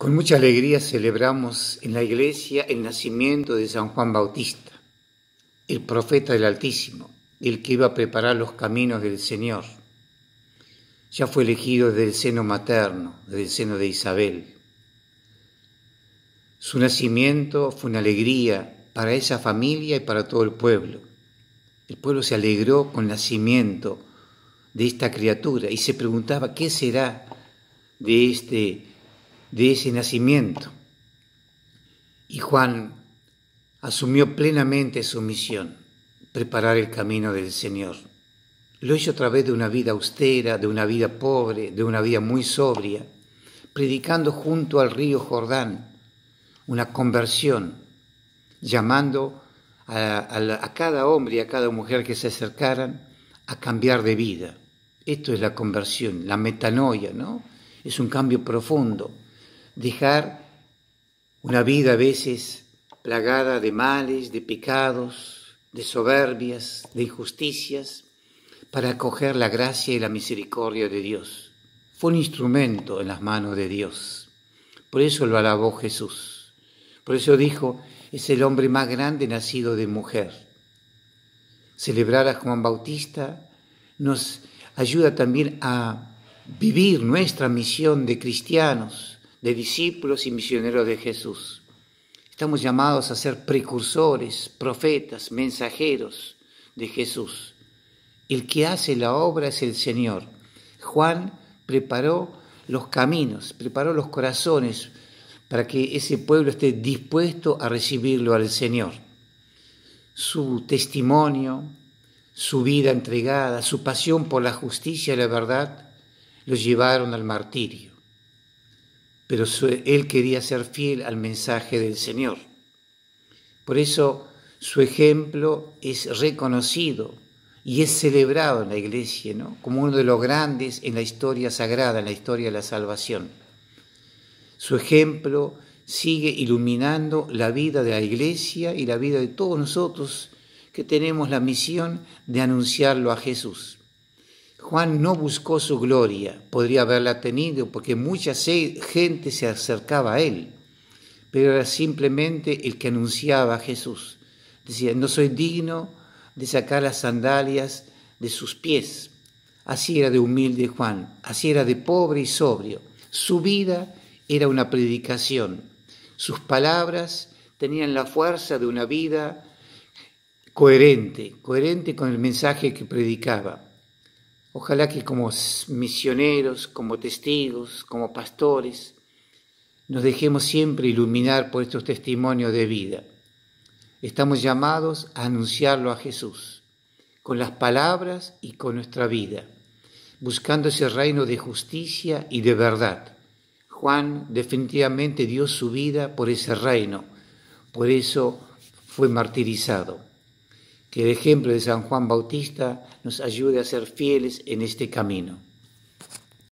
Con mucha alegría celebramos en la iglesia el nacimiento de San Juan Bautista, el profeta del Altísimo, el que iba a preparar los caminos del Señor. Ya fue elegido desde el seno materno, desde el seno de Isabel. Su nacimiento fue una alegría para esa familia y para todo el pueblo. El pueblo se alegró con el nacimiento de esta criatura y se preguntaba qué será de este de ese nacimiento. Y Juan asumió plenamente su misión, preparar el camino del Señor. Lo hizo a través de una vida austera, de una vida pobre, de una vida muy sobria, predicando junto al río Jordán una conversión, llamando a, cada hombre y a cada mujer que se acercaran a cambiar de vida. Esto es la conversión, la metanoia, ¿no? Es un cambio profundo dejar una vida a veces plagada de males, de pecados, de soberbias, de injusticias, para acoger la gracia y la misericordia de Dios. Fue un instrumento en las manos de Dios. Por eso lo alabó Jesús. Por eso dijo, es el hombre más grande nacido de mujer. Celebrar a Juan Bautista nos ayuda también a vivir nuestra misión de cristianos, de discípulos y misioneros de Jesús. Estamos llamados a ser precursores, profetas, mensajeros de Jesús. El que hace la obra es el Señor. Juan preparó los caminos, preparó los corazones para que ese pueblo esté dispuesto a recibirlo al Señor. Su testimonio, su vida entregada, su pasión por la justicia y la verdad lo llevaron al martirio pero él quería ser fiel al mensaje del Señor. Por eso su ejemplo es reconocido y es celebrado en la iglesia, ¿no? como uno de los grandes en la historia sagrada, en la historia de la salvación. Su ejemplo sigue iluminando la vida de la iglesia y la vida de todos nosotros que tenemos la misión de anunciarlo a Jesús. Juan no buscó su gloria, podría haberla tenido porque mucha gente se acercaba a él, pero era simplemente el que anunciaba a Jesús. Decía, no soy digno de sacar las sandalias de sus pies. Así era de humilde Juan, así era de pobre y sobrio. Su vida era una predicación. Sus palabras tenían la fuerza de una vida coherente, coherente con el mensaje que predicaba. Ojalá que como misioneros, como testigos, como pastores, nos dejemos siempre iluminar por estos testimonios de vida. Estamos llamados a anunciarlo a Jesús, con las palabras y con nuestra vida, buscando ese reino de justicia y de verdad. Juan definitivamente dio su vida por ese reino, por eso fue martirizado que el ejemplo de San Juan Bautista nos ayude a ser fieles en este camino.